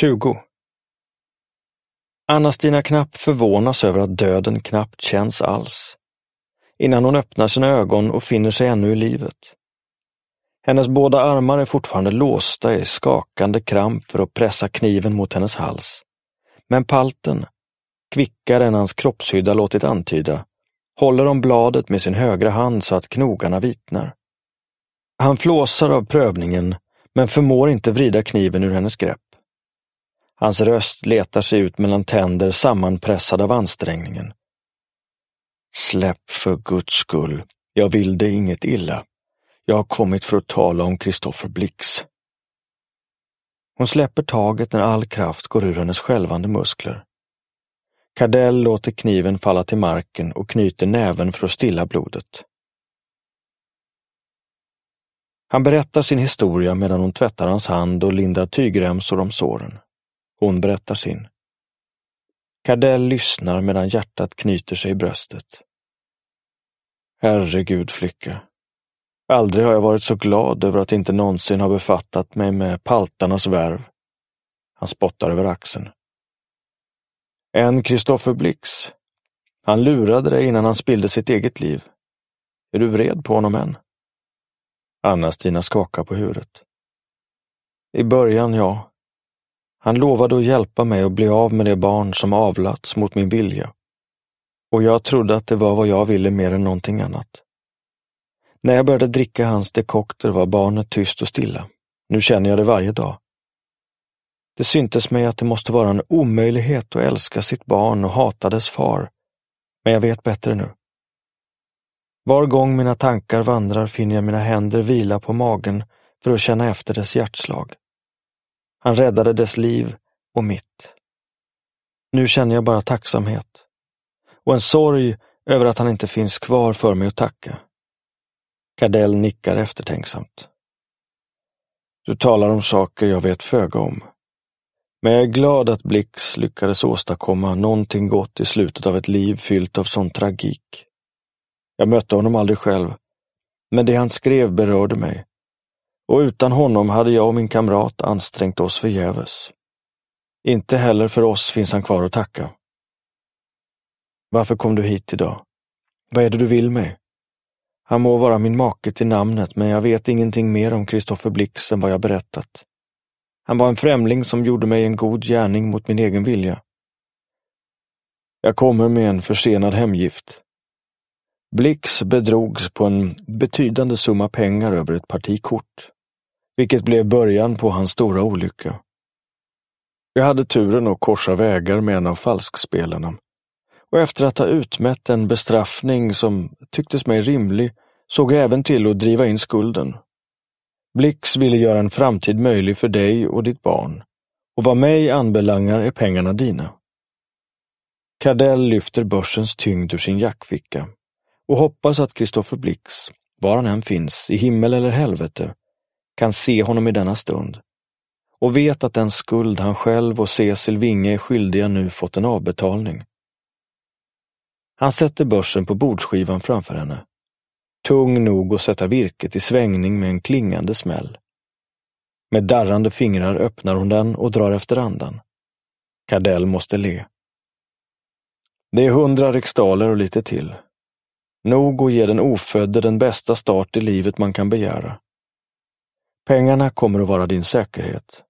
20. Anna-Stina Knapp förvånas över att döden knappt känns alls, innan hon öppnar sina ögon och finner sig ännu i livet. Hennes båda armar är fortfarande låsta i skakande kramp för att pressa kniven mot hennes hals. Men palten, kvickare än hans kroppshydda låtit antyda, håller om bladet med sin högra hand så att knogarna vitnar. Han flåsar av prövningen, men förmår inte vrida kniven ur hennes grepp. Hans röst letar sig ut mellan tänder sammanpressade av ansträngningen. Släpp för Guds skull, jag vill dig inget illa. Jag har kommit för att tala om Kristoffer Blix. Hon släpper taget när all kraft går ur hennes skälvande muskler. Kardell låter kniven falla till marken och knyter näven för att stilla blodet. Han berättar sin historia medan hon tvättar hans hand och lindar tygremsor om såren. Hon berättar sin. Kardell lyssnar medan hjärtat knyter sig i bröstet. Herregud flicka. Aldrig har jag varit så glad över att inte någonsin ha befattat mig med paltarnas värv. Han spottar över axeln. En Kristoffer Blix. Han lurade dig innan han spillde sitt eget liv. Är du vred på honom än? Anna-Stina skakar på huvudet. I början, ja. Han lovade att hjälpa mig att bli av med det barn som avlats mot min vilja. Och jag trodde att det var vad jag ville mer än någonting annat. När jag började dricka hans dekokter var barnet tyst och stilla. Nu känner jag det varje dag. Det syntes mig att det måste vara en omöjlighet att älska sitt barn och hata dess far. Men jag vet bättre nu. Var gång mina tankar vandrar finner jag mina händer vila på magen för att känna efter dess hjärtslag. Han räddade dess liv och mitt. Nu känner jag bara tacksamhet. Och en sorg över att han inte finns kvar för mig att tacka. Kardell nickar eftertänksamt. Du talar om saker jag vet föga om. Men jag är glad att Blix lyckades åstadkomma någonting gott i slutet av ett liv fyllt av sån tragik. Jag mötte honom aldrig själv, men det han skrev berörde mig och utan honom hade jag och min kamrat ansträngt oss förgäves. Inte heller för oss finns han kvar att tacka. Varför kom du hit idag? Vad är det du vill med? Han må vara min make till namnet, men jag vet ingenting mer om Kristoffer Blix än vad jag berättat. Han var en främling som gjorde mig en god gärning mot min egen vilja. Jag kommer med en försenad hemgift. Blix bedrogs på en betydande summa pengar över ett parti kort vilket blev början på hans stora olycka. Jag hade turen att korsa vägar med en av falskspelarna och efter att ha utmätt en bestraffning som tycktes mig rimlig såg jag även till att driva in skulden. Blix ville göra en framtid möjlig för dig och ditt barn och vad mig anbelangar är pengarna dina. Kardell lyfter börsens tyngd ur sin jackficka och hoppas att Kristoffer Blix, var han än finns, i himmel eller helvete, kan se honom i denna stund och vet att den skuld han själv och Cecil Winge är skyldiga nu fått en avbetalning. Han sätter börsen på bordsskivan framför henne. Tung nog att sätta virket i svängning med en klingande smäll. Med darrande fingrar öppnar hon den och drar efter andan. Kardell måste le. Det är hundra riksdaler och lite till. Nog att ge den ofödde den bästa start i livet man kan begära. Pengarna kommer att vara din säkerhet.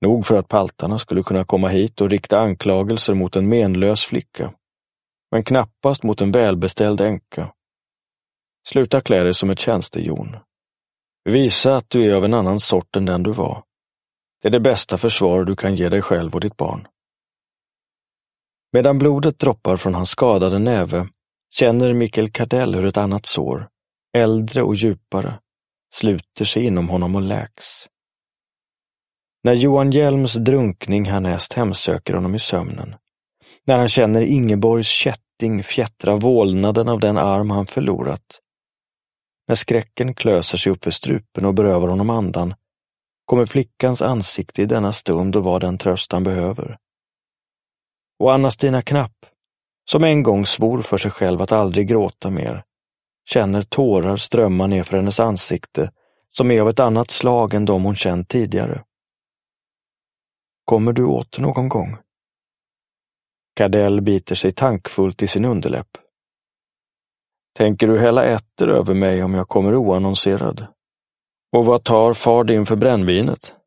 Nog för att paltarna skulle kunna komma hit och rikta anklagelser mot en menlös flicka, men knappast mot en välbeställd änka. Sluta klä dig som ett tjänstehjon. Visa att du är av en annan sort än den du var. Det är det bästa försvar du kan ge dig själv och ditt barn. Medan blodet droppar från hans skadade näve känner Mikael Kardell hur ett annat sår, äldre och djupare, sluter sig inom honom och läks. När Johan Hjelms drunkning härnäst hemsöker honom i sömnen. När han känner Ingeborgs kätting fjättra vålnaden av den arm han förlorat. När skräcken klöser sig upp för strupen och berövar honom andan kommer flickans ansikte i denna stund att vara den tröst han behöver. Och Anna-Stina Knapp, som en gång svor för sig själv att aldrig gråta mer, känner tårar strömma nerför hennes ansikte som är av ett annat slag än de hon känt tidigare. Kommer du åt någon gång? Kardell biter sig tankfullt i sin underläpp. Tänker du hälla ätter över mig om jag kommer oannonserad? Och vad tar far din för brännvinet?